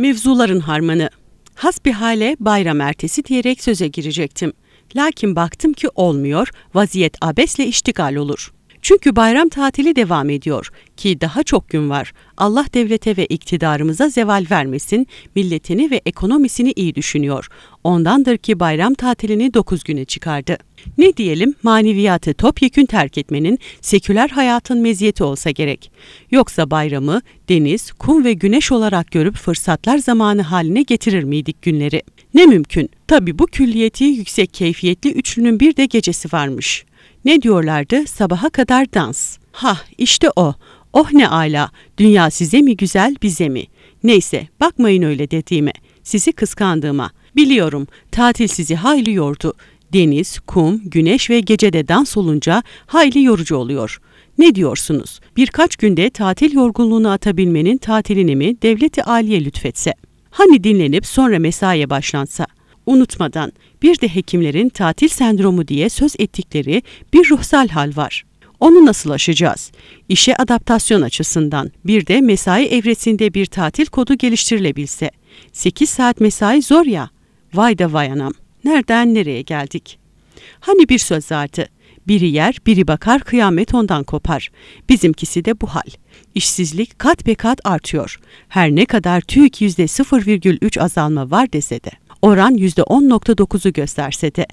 Mevzuların harmanı. Hasbihale bayram ertesi diyerek söze girecektim. Lakin baktım ki olmuyor, vaziyet abesle iştigal olur.'' Çünkü bayram tatili devam ediyor ki daha çok gün var. Allah devlete ve iktidarımıza zeval vermesin, milletini ve ekonomisini iyi düşünüyor. Ondandır ki bayram tatilini 9 güne çıkardı. Ne diyelim maneviyatı topyekün terk etmenin seküler hayatın meziyeti olsa gerek. Yoksa bayramı deniz, kum ve güneş olarak görüp fırsatlar zamanı haline getirir miydik günleri? Ne mümkün. Tabi bu külliyeti yüksek keyfiyetli üçlünün bir de gecesi varmış. Ne diyorlardı? Sabaha kadar dans. Ha işte o. Oh ne ala. Dünya size mi güzel bize mi? Neyse bakmayın öyle dediğime. Sizi kıskandığıma. Biliyorum tatil sizi hayli yordu. Deniz, kum, güneş ve gecede dans olunca hayli yorucu oluyor. Ne diyorsunuz? Birkaç günde tatil yorgunluğunu atabilmenin tatilini mi devleti aliye lütfetse? Hani dinlenip sonra mesaiye başlansa? unutmadan bir de hekimlerin tatil sendromu diye söz ettikleri bir ruhsal hal var. Onu nasıl aşacağız? İşe adaptasyon açısından bir de mesai evresinde bir tatil kodu geliştirilebilse. 8 saat mesai zor ya. Vay da vay anam. Nereden nereye geldik? Hani bir söz vardı. Biri yer, biri bakar, kıyamet ondan kopar. Bizimkisi de bu hal. İşsizlik kat be kat artıyor. Her ne kadar TÜİK %0,3 azalma var dese de oran %10.9'u gösterse de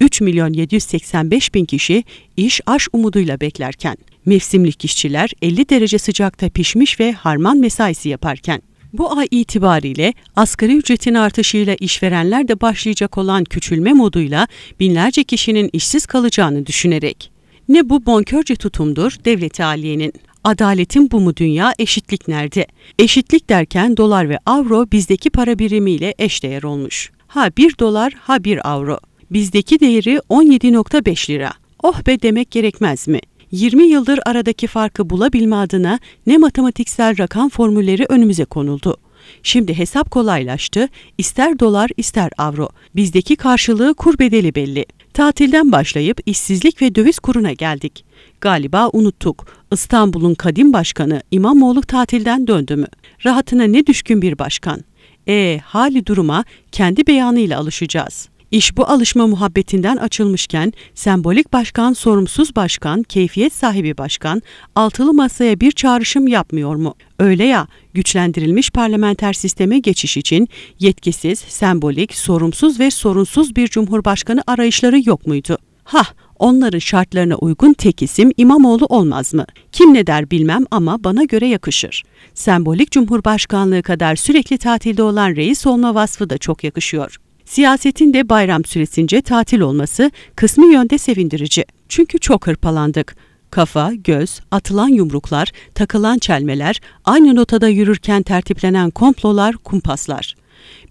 3 milyon 785 bin kişi iş aş umuduyla beklerken, mevsimlik işçiler 50 derece sıcakta pişmiş ve harman mesaisi yaparken, bu ay itibariyle asgari ücretin artışıyla işverenler de başlayacak olan küçülme moduyla binlerce kişinin işsiz kalacağını düşünerek ne bu bonkörce tutumdur devlet aliyenin. Adaletin bu mu dünya, eşitlik nerede? Eşitlik derken dolar ve avro bizdeki para birimiyle eşdeğer olmuş. Ha 1 dolar, ha 1 avro. Bizdeki değeri 17.5 lira. Oh be demek gerekmez mi? 20 yıldır aradaki farkı bulabilme adına ne matematiksel rakam formülleri önümüze konuldu. Şimdi hesap kolaylaştı, İster dolar ister avro. Bizdeki karşılığı kur bedeli belli. Tatilden başlayıp işsizlik ve döviz kuruna geldik. Galiba unuttuk. İstanbul'un kadim başkanı İmamoğlu tatilden döndü mü? Rahatına ne düşkün bir başkan. E hali duruma kendi beyanıyla alışacağız.'' İş bu alışma muhabbetinden açılmışken sembolik başkan sorumsuz başkan, keyfiyet sahibi başkan altılı masaya bir çağrışım yapmıyor mu? Öyle ya, güçlendirilmiş parlamenter sisteme geçiş için yetkisiz, sembolik, sorumsuz ve sorunsuz bir cumhurbaşkanı arayışları yok muydu? Hah, onların şartlarına uygun tek isim İmamoğlu olmaz mı? Kim ne der bilmem ama bana göre yakışır. Sembolik cumhurbaşkanlığı kadar sürekli tatilde olan reis olma vasfı da çok yakışıyor. Siyasetin de bayram süresince tatil olması kısmi yönde sevindirici. Çünkü çok hırpalandık. Kafa, göz, atılan yumruklar, takılan çelmeler, aynı notada yürürken tertiplenen komplolar, kumpaslar.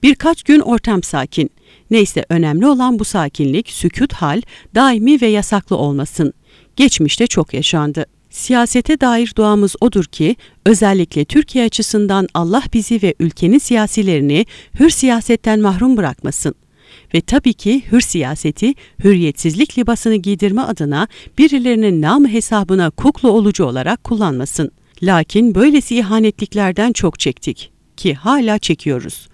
Birkaç gün ortam sakin. Neyse önemli olan bu sakinlik, sükut hal, daimi ve yasaklı olmasın. Geçmişte çok yaşandı. Siyasete dair duamız odur ki, özellikle Türkiye açısından Allah bizi ve ülkenin siyasilerini hür siyasetten mahrum bırakmasın. Ve tabii ki hür siyaseti, hürriyetsizlik libasını giydirme adına birilerinin nam hesabına kukla olucu olarak kullanmasın. Lakin böylesi ihanetliklerden çok çektik ki hala çekiyoruz.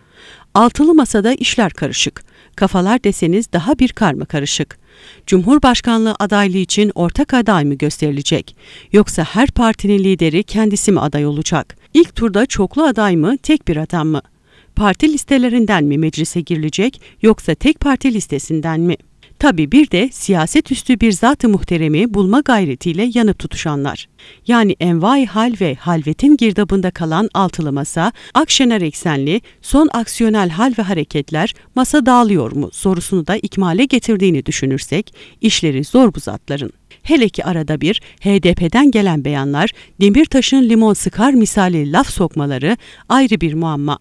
Altılı masada işler karışık kafalar deseniz daha bir karma karışık. Cumhurbaşkanlığı adaylığı için ortak aday mı gösterilecek? Yoksa her partinin lideri kendisi mi aday olacak? İlk turda çoklu aday mı, tek bir adam mı? Parti listelerinden mi meclise girilecek yoksa tek parti listesinden mi? Tabi bir de siyaset üstü bir zat-ı muhteremi bulma gayretiyle yanıp tutuşanlar. Yani envai hal ve halvetin girdabında kalan altılı masa, Akşener eksenli, son aksiyonel hal ve hareketler masa dağılıyor mu sorusunu da ikmale getirdiğini düşünürsek işleri zor bu zatların. Hele ki arada bir HDP'den gelen beyanlar, Demirtaş'ın limon sıkar misali laf sokmaları ayrı bir muamma.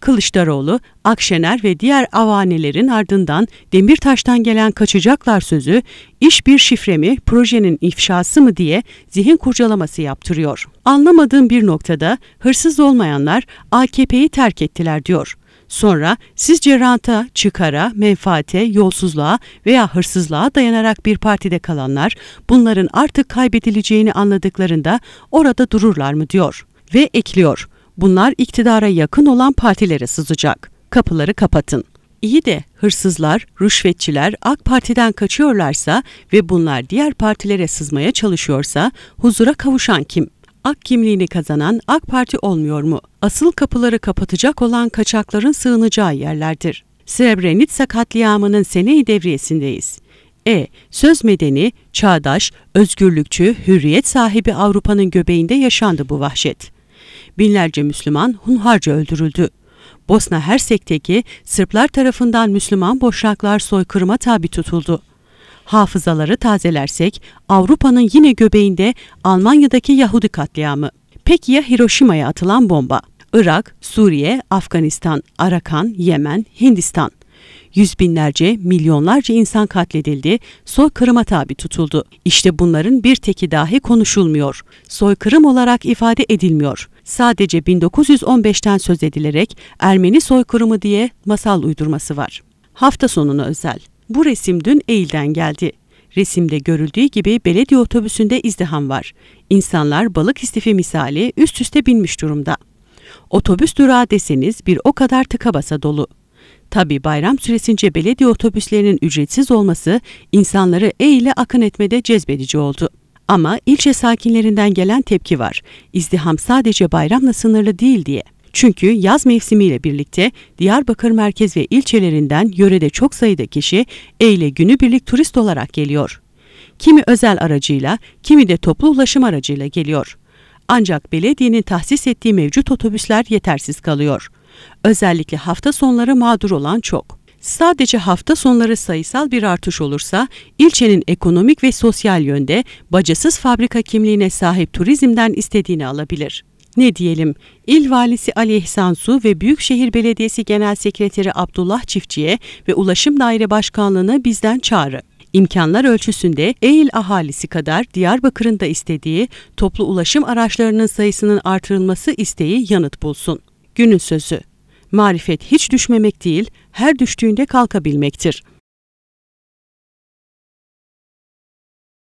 Kılıçdaroğlu, Akşener ve diğer avanelerin ardından Demirtaş'tan gelen kaçacaklar sözü, iş bir şifre mi, projenin ifşası mı diye zihin kurcalaması yaptırıyor. Anlamadığım bir noktada hırsız olmayanlar AKP'yi terk ettiler diyor. Sonra sizce ranta, çıkara, menfaate, yolsuzluğa veya hırsızlığa dayanarak bir partide kalanlar bunların artık kaybedileceğini anladıklarında orada dururlar mı diyor ve ekliyor. Bunlar iktidara yakın olan partilere sızacak. Kapıları kapatın. İyi de hırsızlar, rüşvetçiler AK Parti'den kaçıyorlarsa ve bunlar diğer partilere sızmaya çalışıyorsa huzura kavuşan kim? AK kimliğini kazanan AK Parti olmuyor mu? Asıl kapıları kapatacak olan kaçakların sığınacağı yerlerdir. Srebrenica katliamının seneyi devriyesindeyiz. E. Söz medeni, çağdaş, özgürlükçü, hürriyet sahibi Avrupa'nın göbeğinde yaşandı bu vahşet binlerce Müslüman hunharca öldürüldü. Bosna Hersek'teki Sırplar tarafından Müslüman boşraklar soykırıma tabi tutuldu. Hafızaları tazelersek Avrupa'nın yine göbeğinde Almanya'daki Yahudi katliamı. Peki ya Hiroşima'ya atılan bomba? Irak, Suriye, Afganistan, Arakan, Yemen, Hindistan. Yüz binlerce, milyonlarca insan katledildi, soykırıma tabi tutuldu. İşte bunların bir teki dahi konuşulmuyor. Soykırım olarak ifade edilmiyor. Sadece 1915'ten söz edilerek Ermeni soykırımı diye masal uydurması var. Hafta sonuna özel. Bu resim dün Eyl'den geldi. Resimde görüldüğü gibi belediye otobüsünde izdiham var. İnsanlar balık istifi misali üst üste binmiş durumda. Otobüs durağı deseniz bir o kadar tıka basa dolu. Tabi bayram süresince belediye otobüslerinin ücretsiz olması insanları E ile akın etmede cezbedici oldu. Ama ilçe sakinlerinden gelen tepki var. İzdiham sadece bayramla sınırlı değil diye. Çünkü yaz mevsimiyle birlikte Diyarbakır merkez ve ilçelerinden yörede çok sayıda kişi E ile günübirlik turist olarak geliyor. Kimi özel aracıyla, kimi de toplu ulaşım aracıyla geliyor. Ancak belediyenin tahsis ettiği mevcut otobüsler yetersiz kalıyor.'' Özellikle hafta sonları mağdur olan çok. Sadece hafta sonları sayısal bir artış olursa ilçenin ekonomik ve sosyal yönde bacasız fabrika kimliğine sahip turizmden istediğini alabilir. Ne diyelim, İl Valisi Ali İhsan Su ve Büyükşehir Belediyesi Genel Sekreteri Abdullah Çiftçi'ye ve Ulaşım Daire Başkanlığı'na bizden çağrı. İmkanlar ölçüsünde Eğil ahalisi kadar Diyarbakır'ın da istediği toplu ulaşım araçlarının sayısının artırılması isteği yanıt bulsun. Günün sözü. Marifet hiç düşmemek değil, her düştüğünde kalkabilmektir.